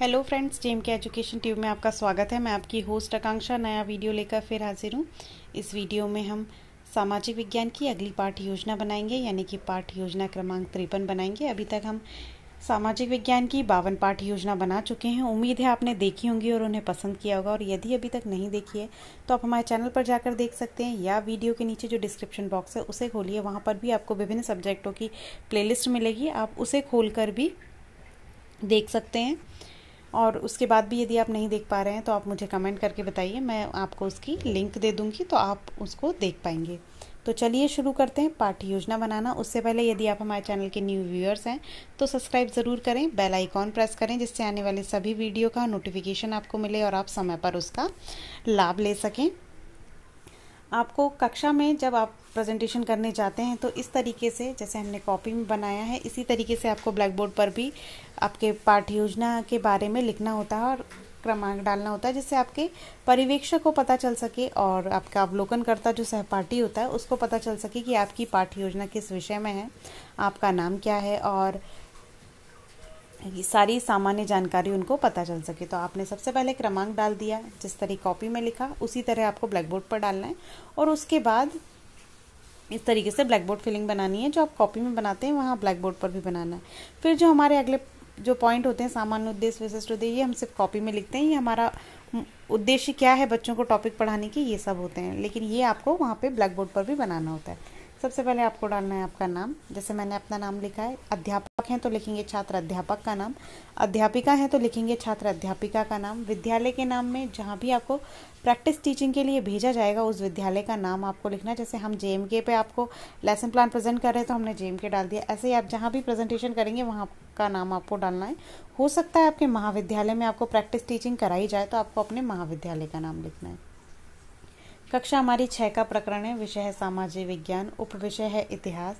hello friends Gem के education tube में आपका स्वागत है मैं आपकी होस्ट आकांक्षा नया वीडियो लेकर फिर हाजिर हूँ इस वीडियो में हम सामाजिक विज्ञान की अगली पाठ योजना बनाएंगे यानी कि पाठ योजना क्रमांक तिरपन बनाएंगे अभी तक हम सामाजिक विज्ञान की बावन पाठ योजना बना चुके हैं उम्मीद है आपने देखी होंगी और उन्हें पसंद किया होगा और यदि अभी तक नहीं देखी है तो आप हमारे चैनल पर जाकर देख सकते हैं या वीडियो के नीचे जो डिस्क्रिप्शन बॉक्स है उसे खोलिए वहाँ पर भी आपको विभिन्न सब्जेक्टों की प्लेलिस्ट मिलेगी आप उसे खोल भी देख सकते हैं और उसके बाद भी यदि आप नहीं देख पा रहे हैं तो आप मुझे कमेंट करके बताइए मैं आपको उसकी लिंक दे दूँगी तो आप उसको देख पाएंगे तो चलिए शुरू करते हैं पार्टी योजना बनाना उससे पहले यदि आप हमारे चैनल के न्यू व्यूअर्स हैं तो सब्सक्राइब ज़रूर करें बेल आइकॉन प्रेस करें जिससे आने वाले सभी वीडियो का नोटिफिकेशन आपको मिले और आप समय पर उसका लाभ ले सकें आपको कक्षा में जब आप प्रेजेंटेशन करने जाते हैं तो इस तरीके से जैसे हमने कॉपी में बनाया है इसी तरीके से आपको ब्लैक बोर्ड पर भी आपके पाठ योजना के बारे में लिखना होता है और क्रमांक डालना होता है जिससे आपके परिवेक्षक को पता चल सके और आपका अवलोकनकर्ता जो सहपाठी होता है उसको पता चल सके कि आपकी पाठ्य योजना किस विषय में है आपका नाम क्या है और सारी सामान्य जानकारी उनको पता चल सके तो आपने सबसे पहले क्रमांक डाल दिया जिस तरह कॉपी में लिखा उसी तरह आपको ब्लैक बोर्ड पर डालना है और उसके बाद इस तरीके से ब्लैक बोर्ड फिलिंग बनानी है जो आप कॉपी में बनाते हैं वहाँ ब्लैक बोर्ड पर भी बनाना है फिर जो हमारे अगले जो पॉइंट होते हैं सामान्य उद्देश्य विशिष्ट उद्देश्य ये हम सिर्फ कॉपी में लिखते हैं ये हमारा उद्देश्य क्या है बच्चों को टॉपिक पढ़ाने के ये सब होते हैं लेकिन ये आपको वहाँ पर ब्लैक बोर्ड पर भी बनाना होता है सबसे पहले आपको डालना है आपका नाम जैसे मैंने अपना नाम लिखा है अध्यापक अध्यापक हैं तो लिखेंगे छात्र अध्यापक का नाम अध्यापिका हैं तो लिखेंगे छात्र अध्यापिका का नाम विद्यालय के नाम में जहाँ भी आपको प्रैक्टिस टीचिंग के लिए भेजा जाएगा उस विद्यालय का नाम आपको लिखना जैसे हम जे के पे आपको लेसन प्लान प्रेजेंट कर रहे हैं तो हमने जे के डाल दिया ऐसे ही आप जहाँ भी प्रेजेंटेशन करेंगे वहाँ का नाम आपको डालना है हो सकता है आपके महाविद्यालय में आपको प्रैक्टिस टीचिंग कराई जाए तो आपको अपने महाविद्यालय का नाम लिखना है कक्षा हमारी छः का प्रकरण है विषय है सामाजिक विज्ञान उप विषय है इतिहास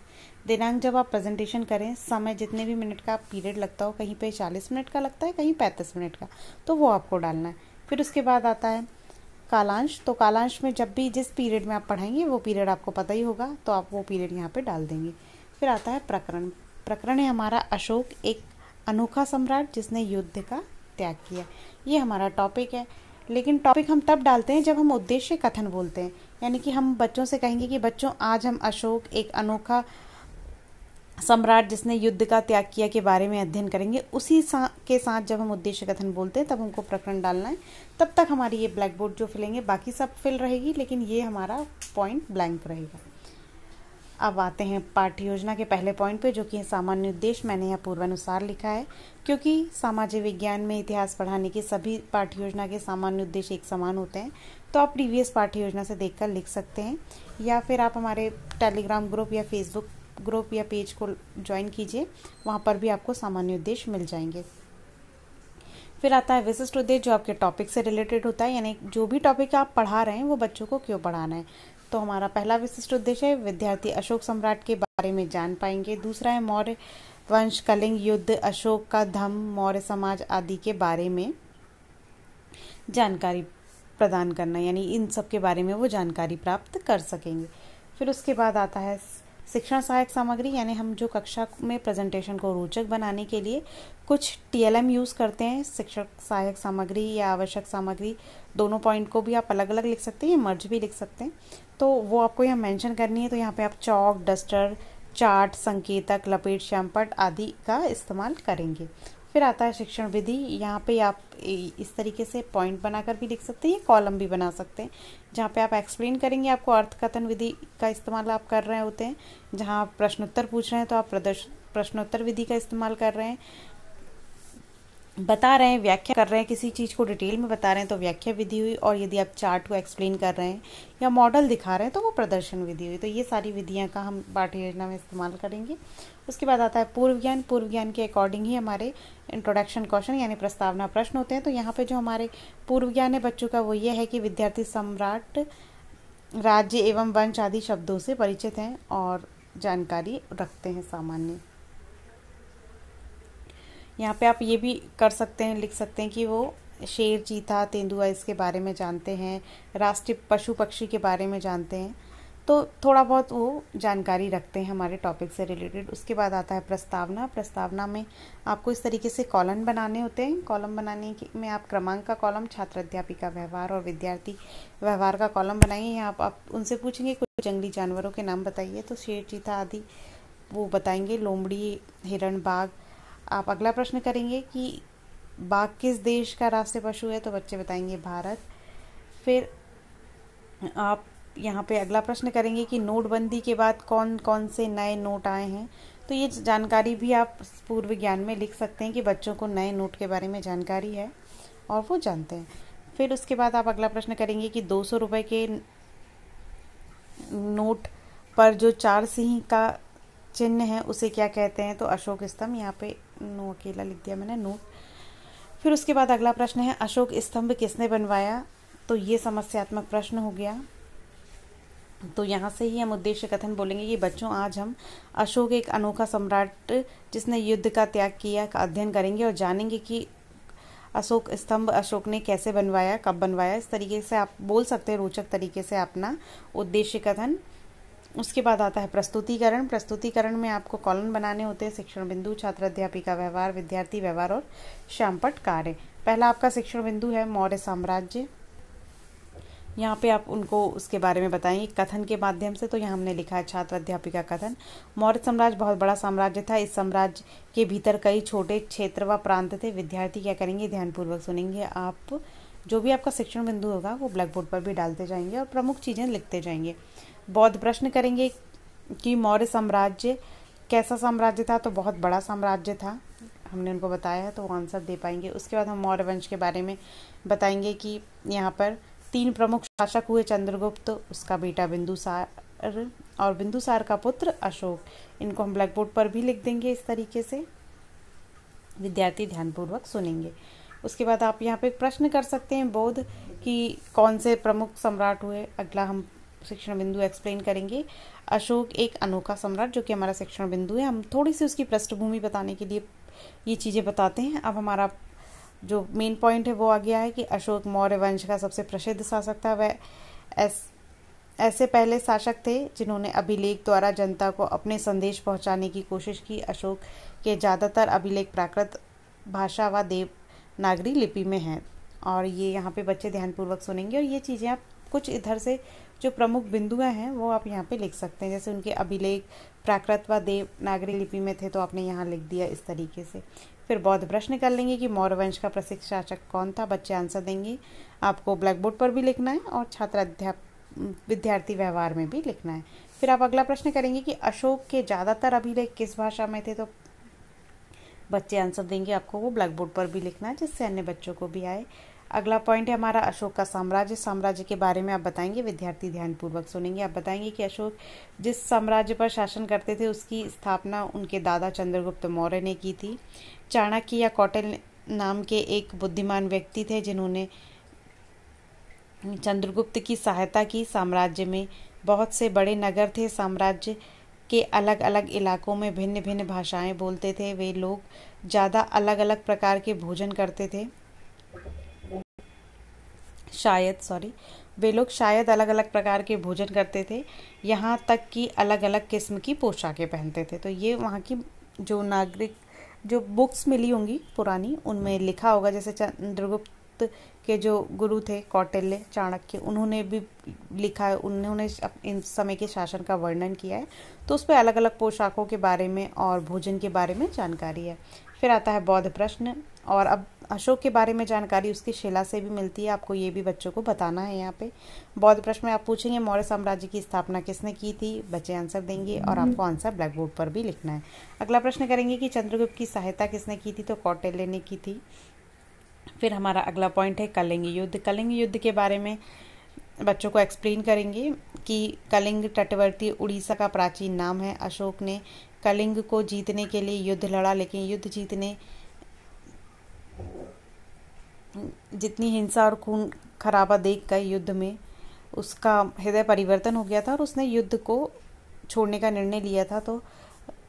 दिनांक जब आप प्रेजेंटेशन करें समय जितने भी मिनट का पीरियड लगता हो कहीं पे चालीस मिनट का लगता है कहीं पैंतीस मिनट का तो वो आपको डालना है फिर उसके बाद आता है कालांश तो कालांश में जब भी जिस पीरियड में आप पढ़ाएंगे वो पीरियड आपको पता ही होगा तो आप वो पीरियड यहाँ पर डाल देंगे फिर आता है प्रकरण प्रकरण है हमारा अशोक एक अनोखा सम्राट जिसने युद्ध का त्याग किया ये हमारा टॉपिक है लेकिन टॉपिक हम तब डालते हैं जब हम उद्देश्य कथन बोलते हैं यानी कि हम बच्चों से कहेंगे कि बच्चों आज हम अशोक एक अनोखा सम्राट जिसने युद्ध का त्याग किया के बारे में अध्ययन करेंगे उसी सा, के साथ जब हम उद्देश्य कथन बोलते हैं तब हमको प्रकरण डालना है तब तक हमारी ये ब्लैक बोर्ड जो फिलेंगे बाकी सब फिल रहेगी लेकिन ये हमारा पॉइंट ब्लैंक रहेगा अब आते हैं पाठ्य योजना के पहले पॉइंट पे जो कि सामान्य उद्देश्य मैंने यहाँ पूर्वानुसार लिखा है क्योंकि सामाजिक विज्ञान में इतिहास पढ़ाने के सभी पाठ्य योजना के सामान्य उद्देश्य एक समान होते हैं तो आप प्रीवियस पाठ्य योजना से देख लिख सकते हैं या फिर आप हमारे टेलीग्राम ग्रुप या फेसबुक ग्रुप या पेज को ज्वाइन कीजिए वहाँ पर भी आपको सामान्य उद्देश्य मिल जाएंगे फिर आता है विशिष्ट उद्देश्य जो आपके टॉपिक से रिलेटेड होता है यानी जो भी टॉपिक आप पढ़ा रहे हैं वो बच्चों को क्यों पढ़ाना है तो हमारा पहला विशिष्ट उद्देश्य है विद्यार्थी अशोक सम्राट के बारे में जान पाएंगे दूसरा है मौर्य वंश कलिंग युद्ध अशोक का धम मौर्य समाज आदि के बारे में जानकारी प्रदान करना यानी इन सब के बारे में वो जानकारी प्राप्त कर सकेंगे फिर उसके बाद आता है शिक्षण सहायक सामग्री यानी हम जो कक्षा में प्रेजेंटेशन को रोचक बनाने के लिए कुछ टीएलएम यूज़ करते हैं शिक्षक सहायक सामग्री या आवश्यक सामग्री दोनों पॉइंट को भी आप अलग अलग लिख सकते हैं या मर्ज भी लिख सकते हैं तो वो आपको यहाँ मेंशन करनी है तो यहाँ पे आप चौक डस्टर चार्ट संकेतक लपेट श्यामपट आदि का इस्तेमाल करेंगे फिर आता है शिक्षण विधि यहाँ पे आप इस तरीके से पॉइंट बनाकर भी लिख सकते हैं या कॉलम भी बना सकते हैं जहाँ पे आप एक्सप्लेन करेंगे आपको अर्थकथन विधि का इस्तेमाल आप कर रहे होते हैं जहाँ आप प्रश्नोत्तर पूछ रहे हैं तो आप प्रदर्श प्रश्नोत्तर विधि का इस्तेमाल कर रहे हैं बता रहे हैं व्याख्या कर रहे हैं किसी चीज़ को डिटेल में बता रहे हैं तो व्याख्या विधि हुई और यदि आप चार्ट को एक्सप्लेन कर रहे हैं या मॉडल दिखा रहे हैं तो वो प्रदर्शन विधि हुई तो ये सारी विधियाँ का हम पाठ्य योजना में इस्तेमाल करेंगे उसके बाद आता है पूर्व ज्ञान पूर्व ज्ञान के अकॉर्डिंग ही हमारे इंट्रोडक्शन क्वेश्चन यानी प्रस्तावना प्रश्न होते हैं तो यहाँ पर जो हमारे पूर्व ज्ञान है बच्चों का वो ये है कि विद्यार्थी सम्राट राज्य एवं वंश आदि शब्दों से परिचित हैं और जानकारी रखते हैं सामान्य यहाँ पे आप ये भी कर सकते हैं लिख सकते हैं कि वो शेर चीता तेंदुआ इसके बारे में जानते हैं राष्ट्रीय पशु पक्षी के बारे में जानते हैं तो थोड़ा बहुत वो जानकारी रखते हैं हमारे टॉपिक से रिलेटेड उसके बाद आता है प्रस्तावना प्रस्तावना में आपको इस तरीके से कॉलम बनाने होते हैं कॉलम बनाने में आप क्रमांक का कॉलम छात्र अध्यापिका व्यवहार और विद्यार्थी व्यवहार का कॉलम बनाइए आप, आप उनसे पूछेंगे कुछ जंगली जानवरों के नाम बताइए तो शेर चीता आदि वो बताएंगे लोमड़ी हिरण बाघ आप अगला प्रश्न करेंगे कि बाघ किस देश का राष्ट्रीय पशु है तो बच्चे बताएंगे भारत फिर आप यहाँ पे अगला प्रश्न करेंगे कि नोटबंदी के बाद कौन कौन से नए नोट आए हैं तो ये जानकारी भी आप पूर्व ज्ञान में लिख सकते हैं कि बच्चों को नए नोट के बारे में जानकारी है और वो जानते हैं फिर उसके बाद आप अगला प्रश्न करेंगे कि दो सौ रुपये के नोट पर जो चार सिंह का चिन्ह है उसे क्या कहते हैं तो अशोक स्तंभ यहाँ पे नो अकेला लिख दिया मैंने नोट फिर उसके बाद अगला प्रश्न है अशोक स्तंभ किसने बनवाया तो ये समस्यात्मक प्रश्न हो गया तो यहाँ से ही हम उद्देश्य कथन बोलेंगे कि बच्चों आज हम अशोक एक अनोखा सम्राट जिसने युद्ध का त्याग किया का अध्ययन करेंगे और जानेंगे कि अशोक स्तंभ अशोक ने कैसे बनवाया कब बनवाया इस तरीके से आप बोल सकते हैं रोचक तरीके से अपना उद्देश्य कथन उसके बाद आता है प्रस्तुतिकरण प्रस्तुतिकरण में आपको कॉलम बनाने होते हैं शिक्षण बिंदु छात्र अध्यापिका व्यवहार विद्यार्थी व्यवहार और श्यामपट कार्य पहला आपका शिक्षण बिंदु है मौर्य साम्राज्य यहाँ पे आप उनको उसके बारे में बताएंगे कथन के माध्यम से तो यहाँ हमने लिखा है छात्र अध्यापिका कथन मौर्य साम्राज्य बहुत बड़ा साम्राज्य था इस साम्राज्य के भीतर कई छोटे क्षेत्र व प्रांत थे विद्यार्थी क्या करेंगे ध्यानपूर्वक सुनेंगे आप जो भी आपका शिक्षण बिंदु होगा वो ब्लैक बोर्ड पर भी डालते जाएंगे और प्रमुख चीज़ें लिखते जाएंगे बौद्ध प्रश्न करेंगे कि मौर्य साम्राज्य कैसा साम्राज्य था तो बहुत बड़ा साम्राज्य था हमने उनको बताया है तो वो आंसर दे पाएंगे उसके बाद हम मौर्य वंश के बारे में बताएंगे कि यहाँ पर तीन प्रमुख शासक हुए चंद्रगुप्त उसका बेटा बिंदुसार और बिंदुसार का पुत्र अशोक इनको हम ब्लैक बोर्ड पर भी लिख देंगे इस तरीके से विद्यार्थी ध्यानपूर्वक सुनेंगे उसके बाद आप यहाँ पे प्रश्न कर सकते हैं बौद्ध कि कौन से प्रमुख सम्राट हुए अगला हम शिक्षण बिंदु एक्सप्लेन करेंगे अशोक एक अनोखा सम्राट जो कि हमारा शिक्षण बिंदु है हम थोड़ी सी उसकी पृष्ठभूमि बताने के लिए ये चीज़ें बताते हैं अब हमारा जो मेन पॉइंट है वो आ गया है कि अशोक मौर्य वंश का सबसे प्रसिद्ध शासक था वह एस ऐसे पहले शासक थे जिन्होंने अभिलेख द्वारा जनता को अपने संदेश पहुंचाने की कोशिश की अशोक के ज़्यादातर अभिलेख प्राकृत भाषा व देवनागरी लिपि में हैं और ये यहाँ पे बच्चे ध्यानपूर्वक सुनेंगे और ये चीज़ें आप कुछ इधर से जो प्रमुख बिंदुएं हैं वो आप यहाँ पे लिख सकते हैं जैसे उनके अभिलेख प्राकृत व देव नागरी लिपि में थे तो आपने यहाँ लिख दिया इस तरीके से फिर बौद्ध प्रश्न कर लेंगे कि मौर्य वंश का प्रसिद्ध शासक कौन था बच्चे आंसर देंगे आपको ब्लैक बोर्ड पर भी लिखना है और छात्र अध्याप विद्यार्थी व्यवहार में भी लिखना है फिर आप अगला प्रश्न करेंगे कि अशोक के ज़्यादातर अभिलेख किस भाषा में थे तो बच्चे आंसर देंगे आपको वो ब्लैक बोर्ड पर भी लिखना है जिससे अन्य बच्चों को भी आए अगला पॉइंट है हमारा अशोक का साम्राज्य साम्राज्य के बारे में आप बताएंगे विद्यार्थी ध्यानपूर्वक सुनेंगे आप बताएंगे कि अशोक जिस साम्राज्य पर शासन करते थे उसकी स्थापना उनके दादा चंद्रगुप्त मौर्य ने की थी चाणक्य या कौटिल नाम के एक बुद्धिमान व्यक्ति थे जिन्होंने चंद्रगुप्त की सहायता की साम्राज्य में बहुत से बड़े नगर थे साम्राज्य के अलग अलग इलाकों में भिन्न भिन्न भाषाएं बोलते थे वे लोग ज़्यादा अलग अलग प्रकार के भोजन करते थे शायद सॉरी वे लोग शायद अलग अलग प्रकार के भोजन करते थे यहाँ तक कि अलग अलग किस्म की पोशाकें पहनते थे तो ये वहाँ की जो नागरिक जो बुक्स मिली होंगी पुरानी उनमें लिखा होगा जैसे चंद्रगुप्त के जो गुरु थे कौटिल्य चाणक्य उन्होंने भी लिखा है उन्होंने इन समय के शासन का वर्णन किया है तो उस पर अलग अलग पोशाकों के बारे में और भोजन के बारे में जानकारी है फिर आता है बौद्ध प्रश्न और अब अशोक के बारे में जानकारी उसकी शिला से भी मिलती है आपको ये भी बच्चों को बताना है यहाँ पे बौद्ध प्रश्न में आप पूछेंगे मौर्य साम्राज्य की स्थापना किसने की थी बच्चे आंसर देंगे और आपको आंसर ब्लैक बोर्ड पर भी लिखना है अगला प्रश्न करेंगे कि चंद्रगुप्त की सहायता किसने की थी तो कौटिल्य ने की थी फिर हमारा अगला पॉइंट है कलिंग युद्ध कलिंग युद्ध के बारे में बच्चों को एक्सप्लेन करेंगे कि कलिंग तटवर्ती उड़ीसा का प्राचीन नाम है अशोक ने कलिंग को जीतने के लिए युद्ध लड़ा लेकिन युद्ध जीतने जितनी हिंसा और खून खराबा देख कर युद्ध में उसका हृदय परिवर्तन हो गया था और उसने युद्ध को छोड़ने का निर्णय लिया था तो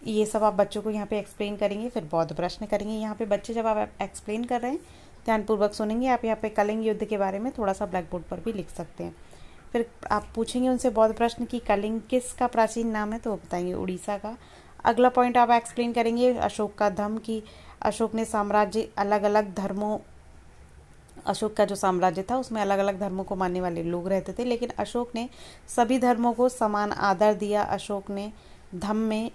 ये सब आप बच्चों को यहाँ पे एक्सप्लेन करेंगे फिर बौद्ध प्रश्न करेंगे यहाँ पे बच्चे जब आप एक्सप्लेन कर रहे हैं ध्यानपूर्वक सुनेंगे आप यहाँ पे कलिंग युद्ध के बारे में थोड़ा सा ब्लैक बोर्ड पर भी लिख सकते हैं फिर आप पूछेंगे उनसे बौद्ध प्रश्न कि कलिंग किस का प्राचीन नाम है तो वो बताएंगे उड़ीसा का अगला पॉइंट आप एक्सप्लेन करेंगे अशोक का धर्म कि अशोक ने साम्राज्य अलग अलग धर्मों अशोक का जो साम्राज्य था उसमें अलग अलग धर्मों को मानने वाले लोग रहते थे लेकिन अशोक ने सभी धर्मों को समान आदर दिया अशोक ने धम में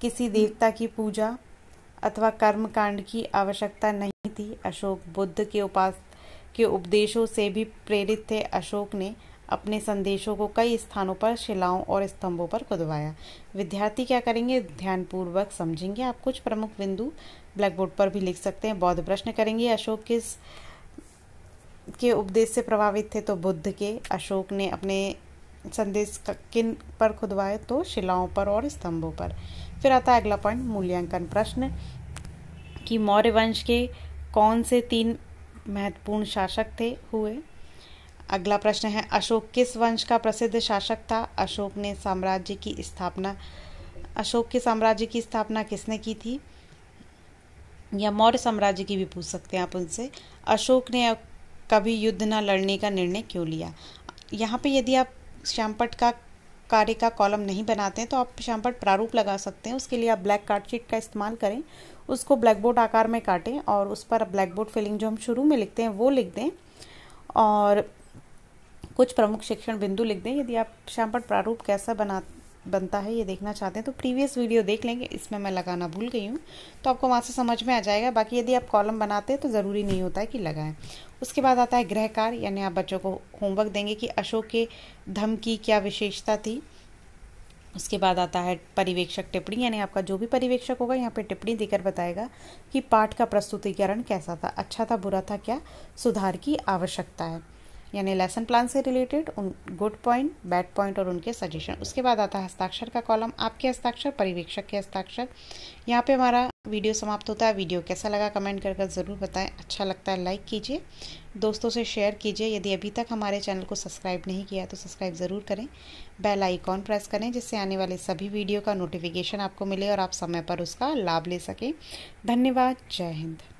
किसी देवता की पूजा अथवा कर्म कांड की आवश्यकता नहीं थी अशोक बुद्ध के उपास के उपदेशों से भी प्रेरित थे अशोक ने अपने संदेशों को कई स्थानों पर शिलाओं और स्तंभों पर खुदवाया विद्यार्थी क्या करेंगे ध्यानपूर्वक समझेंगे आप कुछ प्रमुख बिंदु ब्लैक बोर्ड पर भी लिख सकते हैं बौद्ध प्रश्न करेंगे अशोक किस के उपदेश से प्रभावित थे तो बुद्ध के अशोक ने अपने संदेश किन पर खुदवाए तो शिलाओं पर और स्तंभों पर फिर आता है अगला पॉइंट मूल्यांकन प्रश्न कि मौर्य वंश के कौन से तीन महत्वपूर्ण शासक थे हुए अगला प्रश्न है अशोक किस वंश का प्रसिद्ध शासक था अशोक ने साम्राज्य की स्थापना अशोक के साम्राज्य की स्थापना किसने की थी या मौर्य साम्राज्य की भी पूछ सकते हैं आप उनसे अशोक ने कभी युद्ध न लड़ने का निर्णय क्यों लिया यहाँ पे यदि आप श्यामपट का कार्य का कॉलम नहीं बनाते हैं तो आप श्यामपट प्रारूप लगा सकते हैं उसके लिए आप ब्लैक कार्ड शीट का इस्तेमाल करें उसको ब्लैक बोर्ड आकार में काटें और उस पर ब्लैक बोर्ड फिलिंग जो हम शुरू में लिखते हैं वो लिख दें और कुछ प्रमुख शिक्षण बिंदु लिख दें यदि आप शामपट प्रारूप कैसा बना बनता है ये देखना चाहते हैं तो प्रीवियस वीडियो देख लेंगे इसमें मैं लगाना भूल गई हूँ तो आपको वहाँ से समझ में आ जाएगा बाकी यदि आप कॉलम बनाते हैं तो ज़रूरी नहीं होता है कि लगाएं उसके बाद आता है गृहकार यानी आप बच्चों को होमवर्क देंगे कि अशोक के धम की क्या विशेषता थी उसके बाद आता है परिवेक्षक टिप्पणी यानी आपका जो भी परिवेक्षक होगा यहाँ पे टिप्पणी देकर बताएगा कि पाठ का प्रस्तुतिकरण कैसा था अच्छा था बुरा था क्या सुधार की आवश्यकता है यानी लेसन प्लान से रिलेटेड उन गुड पॉइंट बैड पॉइंट और उनके सजेशन उसके बाद आता है हस्ताक्षर का कॉलम आपके हस्ताक्षर परिवेक्षक के हस्ताक्षर यहाँ पे हमारा वीडियो समाप्त होता है वीडियो कैसा लगा कमेंट करके कर ज़रूर बताएं अच्छा लगता है लाइक कीजिए दोस्तों से शेयर कीजिए यदि अभी तक हमारे चैनल को सब्सक्राइब नहीं किया तो सब्सक्राइब ज़रूर करें बेल आइकॉन प्रेस करें जिससे आने वाले सभी वीडियो का नोटिफिकेशन आपको मिले और आप समय पर उसका लाभ ले सकें धन्यवाद जय हिंद